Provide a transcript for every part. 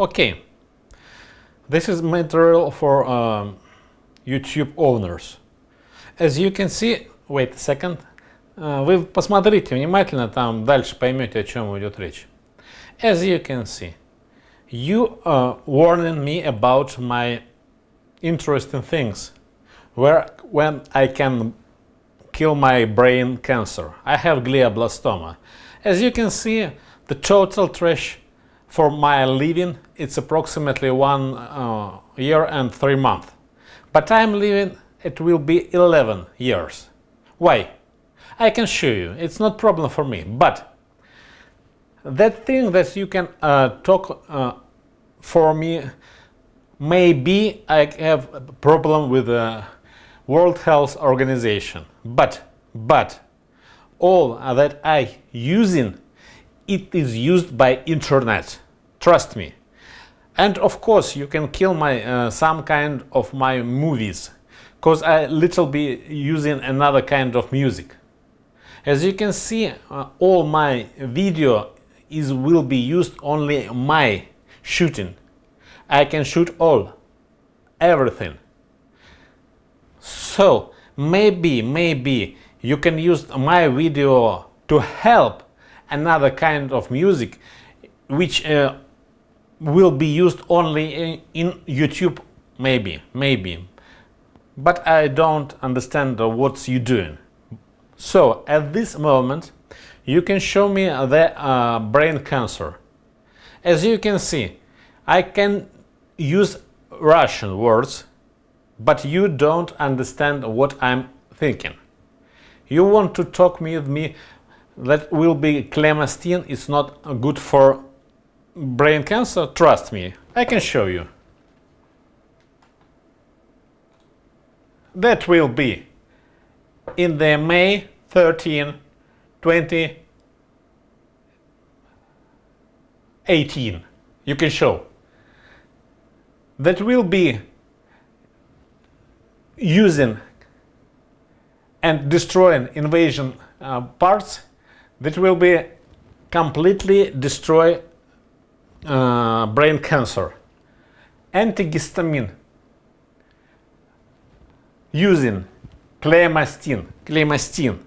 Okay, this is material for um, YouTube owners. As you can see, wait a second, uh, вы посмотрите внимательно, там дальше поймете, о чем идет речь. As you can see, you are warning me about my interesting things, where when I can kill my brain cancer. I have glioblastoma. As you can see, the total trash for my living, it's approximately one uh, year and three months. But I'm living, it will be 11 years. Why? I can show you, it's not problem for me, but that thing that you can uh, talk uh, for me, maybe I have a problem with the World Health Organization, but, but, all that I using, it is used by internet. Trust me. And of course, you can kill my uh, some kind of my movies, cause I little be using another kind of music. As you can see, uh, all my video is will be used only my shooting. I can shoot all, everything. So maybe, maybe you can use my video to help another kind of music, which uh, will be used only in, in YouTube, maybe, maybe. But I don't understand what you're doing. So at this moment, you can show me the uh, brain cancer. As you can see, I can use Russian words, but you don't understand what I'm thinking. You want to talk with me that will be clemastine is not good for brain cancer? Trust me, I can show you. That will be in the May 13, 2018. You can show. That will be using and destroying invasion uh, parts that will be completely destroy uh, brain cancer. Antihistamine using clemastine, clemastine.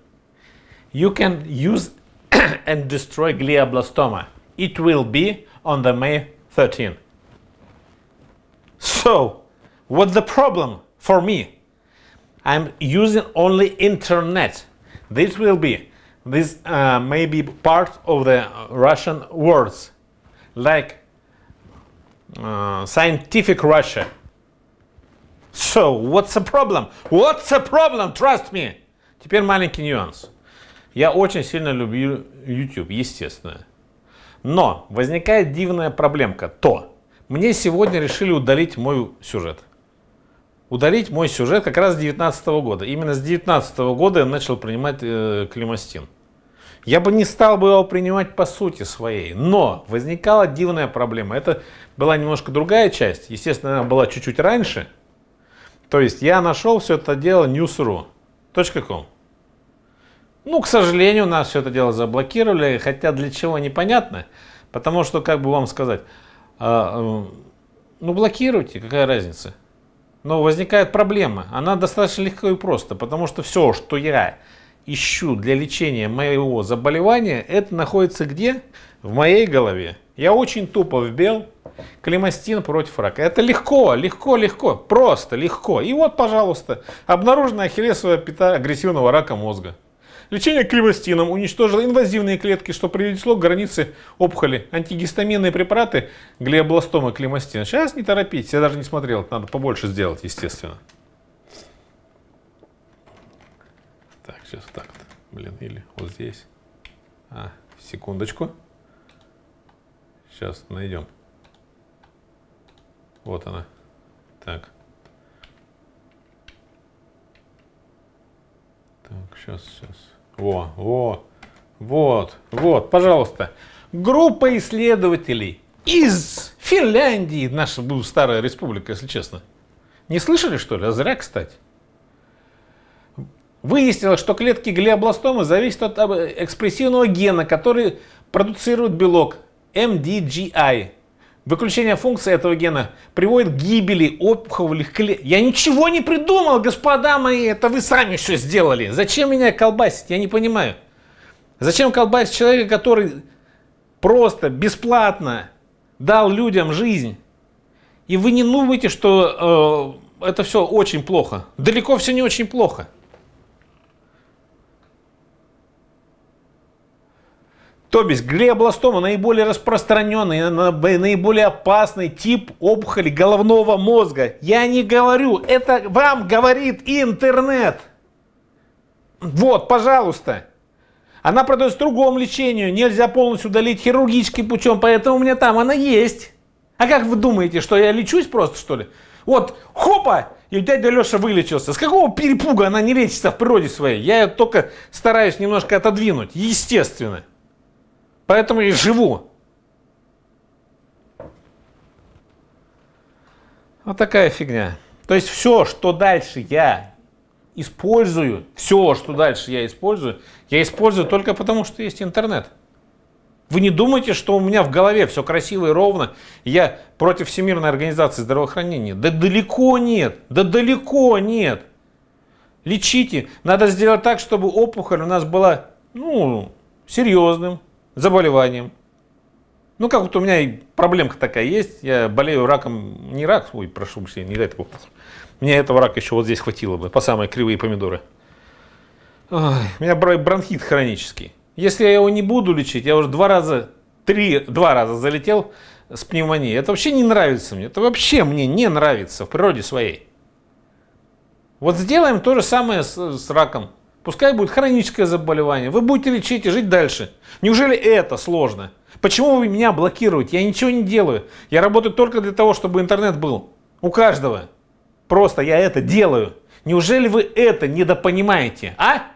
You can use and destroy glioblastoma. It will be on the May 13. So, what's the problem for me? I'm using only internet. This will be, this uh, may be part of the Russian words. like uh, scientific Russia. So, what's the problem? What's the problem? Trust me! Теперь маленький нюанс. Я очень сильно люблю YouTube, естественно. Но возникает дивная проблемка. То, мне сегодня решили удалить мой сюжет. Удалить мой сюжет как раз с 2019 года. Именно с 2019 года я начал принимать э, климастин. Я бы не стал бы его принимать по сути своей, но возникала дивная проблема. Это была немножко другая часть, естественно, она была чуть-чуть раньше. То есть я нашел все это дело news.ru. .com. Ну, к сожалению, нас все это дело заблокировали, хотя для чего непонятно, потому что, как бы вам сказать, а, э, ну, блокируйте, какая разница. Но возникает проблема, она достаточно легко и просто, потому что все, что я ищу для лечения моего заболевания, это находится где? В моей голове. Я очень тупо вбил климастин против рака. Это легко, легко, легко, просто легко. И вот, пожалуйста, обнаружена ахиллесовая пята агрессивного рака мозга. Лечение климастином уничтожило инвазивные клетки, что привело к границе опухоли. Антигистаминные препараты глиобластомы климастин. Сейчас не торопитесь, я даже не смотрел, надо побольше сделать, естественно. сейчас так-то, блин, или вот здесь. А, секундочку. Сейчас найдем. Вот она. Так. Так, сейчас, сейчас. Во, во, вот, вот, пожалуйста. Группа исследователей из Финляндии, наша старая республика, если честно. Не слышали, что ли? А зря, кстати. Выяснилось, что клетки глиобластомы зависят от э, экспрессивного гена, который продуцирует белок MDGI. Выключение функции этого гена приводит к гибели опухолевых клеток. Я ничего не придумал, господа мои, это вы сами все сделали. Зачем меня колбасить, я не понимаю. Зачем колбасить человека, который просто бесплатно дал людям жизнь? И вы не думаете, что э, это все очень плохо. Далеко все не очень плохо. То есть глиобластома наиболее распространенный, наиболее опасный тип опухоли головного мозга. Я не говорю, это вам говорит интернет. Вот, пожалуйста. Она продается другому лечению, нельзя полностью удалить хирургическим путем, поэтому у меня там она есть. А как вы думаете, что я лечусь просто, что ли? Вот, хопа, и дядя Леша вылечился. С какого перепуга она не лечится в природе своей? Я ее только стараюсь немножко отодвинуть, естественно. Поэтому и живу. Вот такая фигня. То есть все, что дальше я использую, все, что дальше я использую, я использую только потому, что есть интернет. Вы не думаете, что у меня в голове все красиво и ровно, я против Всемирной организации здравоохранения. Да далеко нет, да далеко нет. Лечите. Надо сделать так, чтобы опухоль у нас была, ну, серьезным заболеванием. Ну, как вот у меня и проблемка такая есть. Я болею раком, не рак, ой, прошу прощения, не дай такого. Мне этого рака еще вот здесь хватило бы, по самые кривые помидоры. Ой, у меня бронхит хронический. Если я его не буду лечить, я уже два раза, три, два раза залетел с пневмонией. Это вообще не нравится мне. Это вообще мне не нравится в природе своей. Вот сделаем то же самое с, с раком. Пускай будет хроническое заболевание. Вы будете лечить и жить дальше. Неужели это сложно? Почему вы меня блокируете? Я ничего не делаю. Я работаю только для того, чтобы интернет был. У каждого. Просто я это делаю. Неужели вы это недопонимаете? А?